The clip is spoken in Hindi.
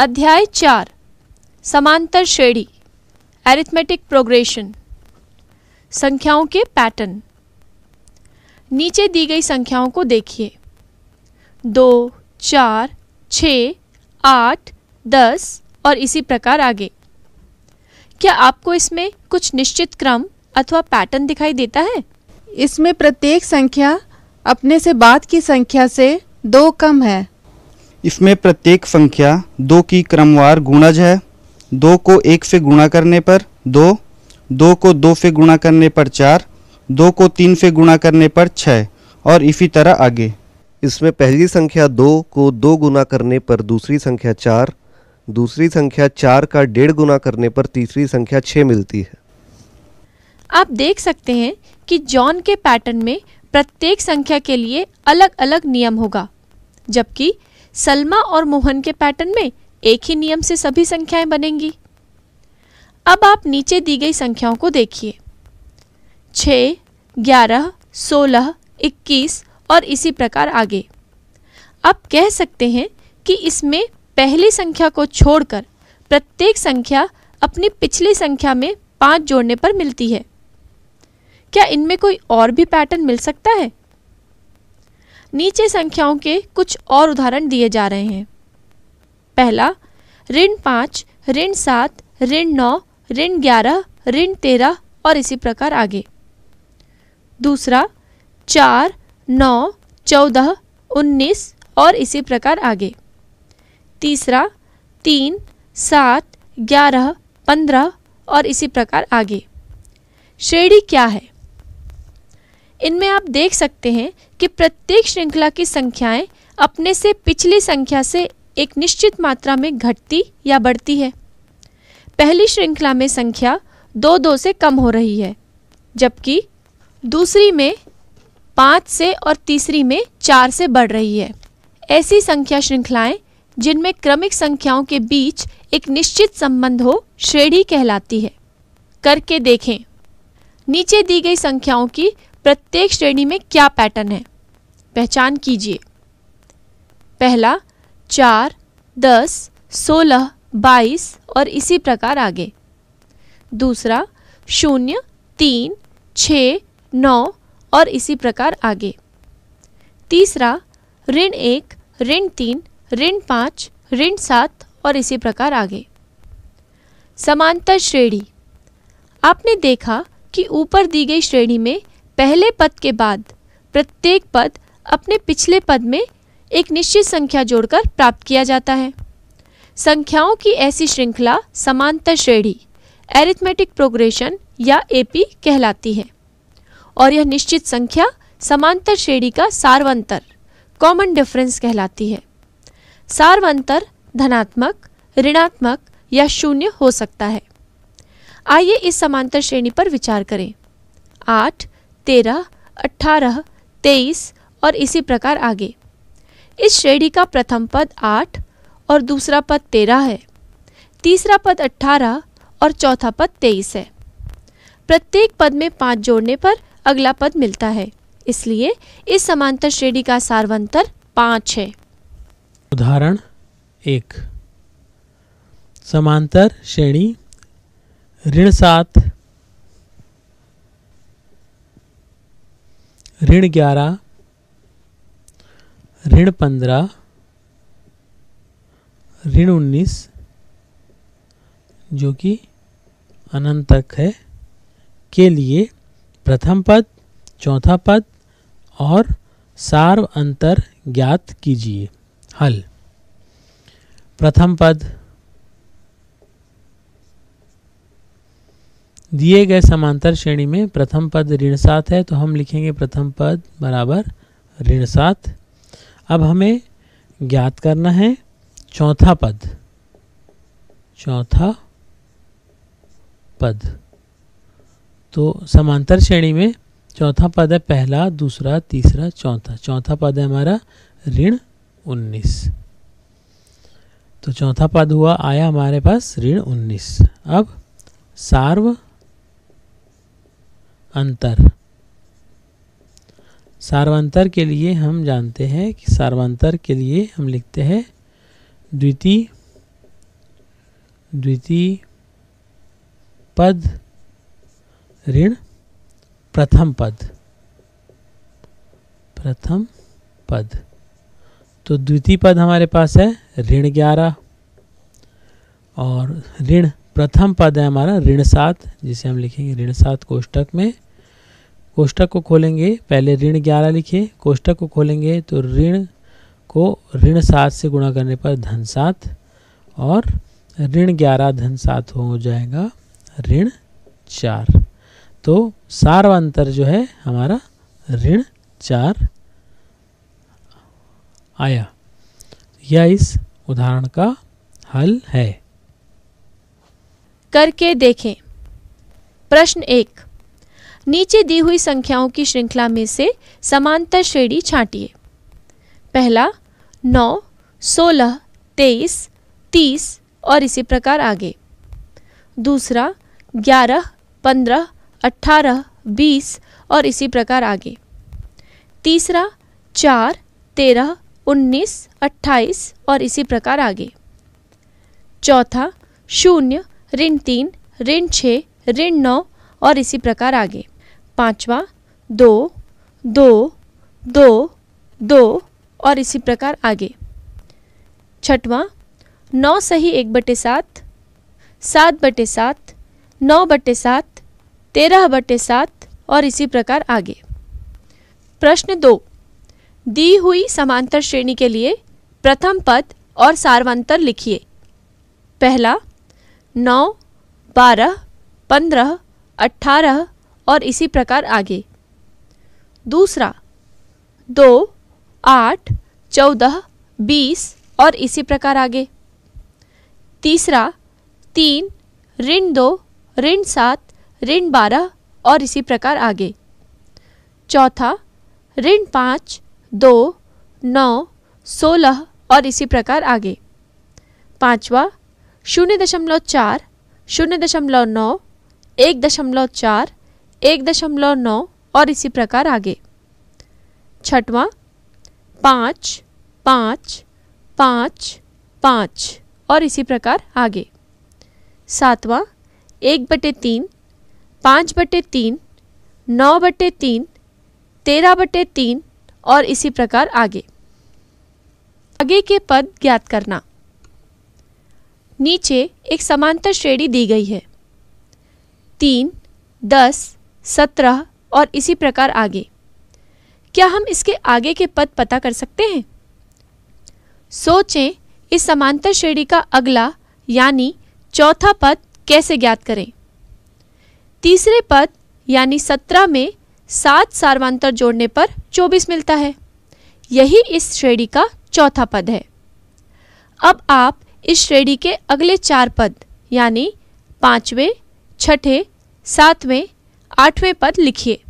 अध्याय चार समांतर श्रेणी एरिथमेटिक प्रोग्रेशन संख्याओं के पैटर्न नीचे दी गई संख्याओं को देखिए दो चार छ आठ दस और इसी प्रकार आगे क्या आपको इसमें कुछ निश्चित क्रम अथवा पैटर्न दिखाई देता है इसमें प्रत्येक संख्या अपने से बाद की संख्या से दो कम है इसमें प्रत्येक संख्या दो की क्रमवार गुणज है दो को एक से गुणा करने पर दो दो को दो से गुणा करने पर चार दो को तीन से गुणा करने पर छः और इसी तरह आगे इसमें पहली संख्या दो को दो गुना करने पर दूसरी संख्या चार दूसरी संख्या चार का डेढ़ गुना करने पर तीसरी संख्या छः मिलती है आप देख सकते हैं कि जॉन के पैटर्न में प्रत्येक संख्या के लिए अलग अलग नियम होगा जबकि सलमा और मोहन के पैटर्न में एक ही नियम से सभी संख्याएं बनेंगी अब आप नीचे दी गई संख्याओं को देखिए छः ग्यारह सोलह इक्कीस और इसी प्रकार आगे आप कह सकते हैं कि इसमें पहली संख्या को छोड़कर प्रत्येक संख्या अपनी पिछली संख्या में पाँच जोड़ने पर मिलती है क्या इनमें कोई और भी पैटर्न मिल सकता है नीचे संख्याओं के कुछ और उदाहरण दिए जा रहे हैं पहला ऋण पाँच ऋण सात ऋण नौ ऋण ग्यारह ऋण तेरह और इसी प्रकार आगे दूसरा चार नौ चौदह उन्नीस और इसी प्रकार आगे तीसरा तीन सात ग्यारह पंद्रह और इसी प्रकार आगे श्रेणी क्या है इनमें आप देख सकते हैं कि प्रत्येक श्रृंखला की संख्याएं अपने से पिछली संख्या से एक निश्चित मात्रा में घटती या बढ़ती है पहली श्रृंखला में संख्या दो दो से कम हो रही है जबकि दूसरी में पाँच से और तीसरी में चार से बढ़ रही है ऐसी संख्या श्रृंखलाएं जिनमें क्रमिक संख्याओं के बीच एक निश्चित संबंध हो श्रेणी कहलाती है करके देखें नीचे दी गई संख्याओं की प्रत्येक श्रेणी में क्या पैटर्न है पहचान कीजिए पहला चार दस सोलह बाईस और इसी प्रकार आगे दूसरा शून्य तीन छ नौ और इसी प्रकार आगे तीसरा ऋण एक ऋण तीन ऋण पाँच ऋण सात और इसी प्रकार आगे समांतर श्रेणी आपने देखा कि ऊपर दी गई श्रेणी में पहले पद के बाद प्रत्येक पद अपने पिछले पद में एक निश्चित संख्या जोड़कर प्राप्त किया जाता है संख्याओं की ऐसी श्रृंखला समांतर श्रेणी एरिथमेटिक प्रोग्रेशन या एपी कहलाती है और यह निश्चित संख्या समांतर श्रेणी का सार्वंतर कॉमन डिफरेंस कहलाती है सार्वंतर धनात्मक ऋणात्मक या शून्य हो सकता है आइए इस समांतर श्रेणी पर विचार करें आठ तेरह अठारह तेईस और इसी प्रकार आगे इस श्रेणी का प्रथम पद आठ और दूसरा पद तेरह है तीसरा पद अट्ठारह और चौथा पद तेईस है प्रत्येक पद में पाँच जोड़ने पर अगला पद मिलता है इसलिए इस समांतर श्रेणी का सार्वंतर पाँच है उदाहरण एक समांतर श्रेणी ऋण सात ऋण ग्यारह ऋण पंद्रह ऋण उन्नीस जो कि अनंत तक है के लिए प्रथम पद चौथा पद और सार्व अंतर ज्ञात कीजिए हल प्रथम पद दिए गए समांतर श्रेणी में प्रथम पद ऋण सात है तो हम लिखेंगे प्रथम पद बराबर ऋण सात अब हमें ज्ञात करना है चौथा पद चौथा पद तो समांतर श्रेणी में चौथा पद है पहला दूसरा तीसरा चौथा चौथा पद है हमारा ऋण उन्नीस तो चौथा पद हुआ आया हमारे पास ऋण उन्नीस अब सार्व अंतर सार्वांतर के लिए हम जानते हैं कि सार्वांतर के लिए हम लिखते हैं द्वितीय द्वितीय पद ऋण प्रथम पद प्रथम पद तो द्वितीय पद हमारे पास है ऋण ग्यारह और ऋण प्रथम पद है हमारा ऋण सात जिसे हम लिखेंगे ऋण सात कोष्टक में कोष्टक को खोलेंगे पहले ऋण ग्यारह लिखिए कोष्टक को खोलेंगे तो ऋण को ऋण सात से गुणा करने पर धन सात और ऋण ग्यारह धन सात हो जाएगा ऋण चार तो सार्वंतर जो है हमारा ऋण चार आया यह इस उदाहरण का हल है करके देखें प्रश्न एक नीचे दी हुई संख्याओं की श्रृंखला में से समांतर श्रेणी छांटिए पहला नौ सोलह तेईस तीस और इसी प्रकार आगे दूसरा ग्यारह पंद्रह अट्ठारह बीस और इसी प्रकार आगे तीसरा चार तेरह उन्नीस अट्ठाईस और इसी प्रकार आगे चौथा शून्य ऋण तीन ऋण छः ऋण नौ और इसी प्रकार आगे पांचवा दो दो दो दो और इसी प्रकार आगे छठवा नौ सही एक बटे सात सात बटे सात नौ बटे सात तेरह बटे सात और इसी प्रकार आगे प्रश्न दो दी हुई समांतर श्रेणी के लिए प्रथम पद और सार्वांतर लिखिए पहला नौ बारह पंद्रह अट्ठारह और इसी प्रकार आगे दूसरा दो आठ चौदह बीस और इसी प्रकार आगे तीसरा तीन ऋण दो ऋण सात ऋण बारह और इसी प्रकार आगे चौथा ऋण पाँच दो नौ सोलह और इसी प्रकार आगे पांचवा शून्य दशमलव चार शून्य दशमलव नौ एक दशमलव चार एक दशमलव नौ और इसी प्रकार आगे छठवा पाँच पाँच पाँच पाँच और इसी प्रकार आगे सातवां एक बटे तीन पाँच बटे तीन नौ बटे तीन तेरह बटे तीन और इसी प्रकार आगे आगे के पद ज्ञात करना नीचे एक समांतर श्रेणी दी गई है तीन दस सत्रह और इसी प्रकार आगे क्या हम इसके आगे के पद पता कर सकते हैं सोचें इस समांतर श्रेणी का अगला यानी चौथा पद कैसे ज्ञात करें तीसरे पद यानी सत्रह में सात सार्वांतर जोड़ने पर चौबीस मिलता है यही इस श्रेणी का चौथा पद है अब आप इस श्रेणी के अगले चार पद यानी पांचवें छठे सातवें आठवें पद लिखिए